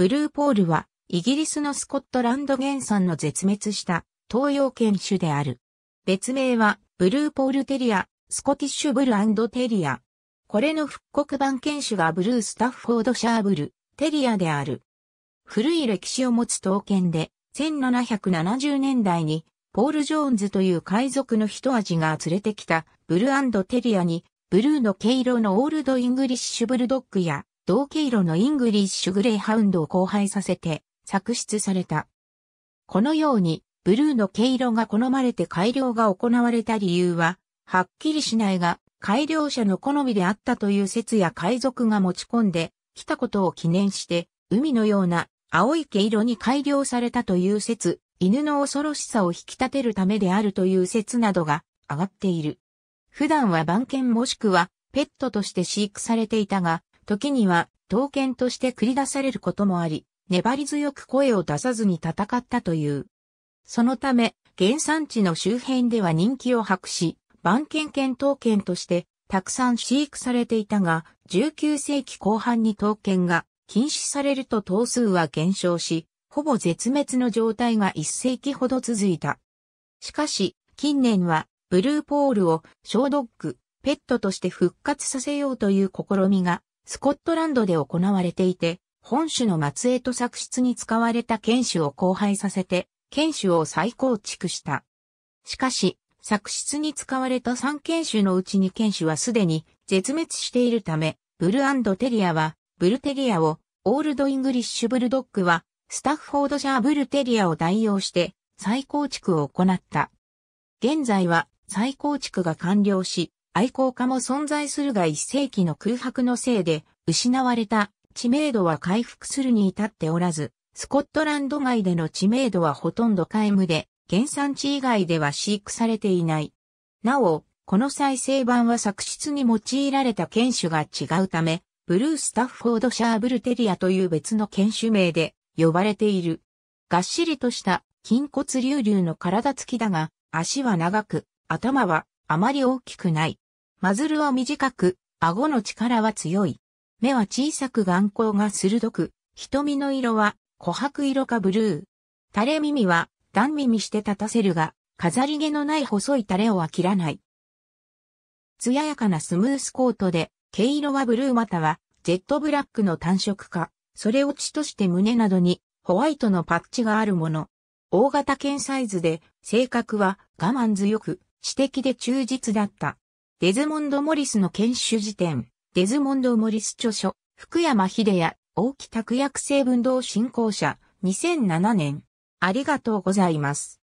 ブルーポールは、イギリスのスコットランド原産の絶滅した東洋犬種である。別名は、ブルーポールテリア、スコティッシュブルテリア。これの復刻版犬種がブルースタッフォードシャーブル、テリアである。古い歴史を持つ刀剣で、1770年代に、ポール・ジョーンズという海賊の一味が連れてきたブルーテリアに、ブルーの毛色のオールド・イングリッシュ・ブルドッグや、同経路のイングリッシュグレーハウンドを交配させて作出された。このように、ブルーの毛色が好まれて改良が行われた理由は、はっきりしないが、改良者の好みであったという説や海賊が持ち込んできたことを記念して、海のような青い毛色に改良されたという説、犬の恐ろしさを引き立てるためであるという説などが上がっている。普段は番犬もしくはペットとして飼育されていたが、時には刀剣として繰り出されることもあり、粘り強く声を出さずに戦ったという。そのため、原産地の周辺では人気を博し、番犬犬刀剣としてたくさん飼育されていたが、19世紀後半に刀剣が禁止されると頭数は減少し、ほぼ絶滅の状態が1世紀ほど続いた。しかし、近年は、ブルーポールを小ドッグ、ペットとして復活させようという試みがスコットランドで行われていて、本種の末裔と作出に使われた犬種を交配させて、犬種を再構築した。しかし、作出に使われた3犬種のうちに犬種はすでに絶滅しているため、ブルテリアは、ブルテリアを、オールドイングリッシュブルドッグは、スタッフォードシャーブルテリアを代用して再構築を行った。現在は再構築が完了し、愛好家も存在するが一世紀の空白のせいで、失われた知名度は回復するに至っておらず、スコットランド外での知名度はほとんど皆無で、原産地以外では飼育されていない。なお、この再生版は作出に用いられた犬種が違うため、ブルースタッフォードシャーブルテリアという別の犬種名で呼ばれている。がっしりとした筋骨隆々の体つきだが、足は長く、頭はあまり大きくない。マズルは短く、顎の力は強い。目は小さく眼光が鋭く、瞳の色は琥珀色かブルー。垂れ耳は段耳して立たせるが、飾り毛のない細い垂れを飽きらない。艶やかなスムースコートで、毛色はブルーまたはジェットブラックの単色か、それを血として胸などにホワイトのパッチがあるもの。大型犬サイズで、性格は我慢強く、知的で忠実だった。デズモンド・モリスの研修辞典、デズモンド・モリス著書、福山秀也、大木拓薬成分動振興者、2007年。ありがとうございます。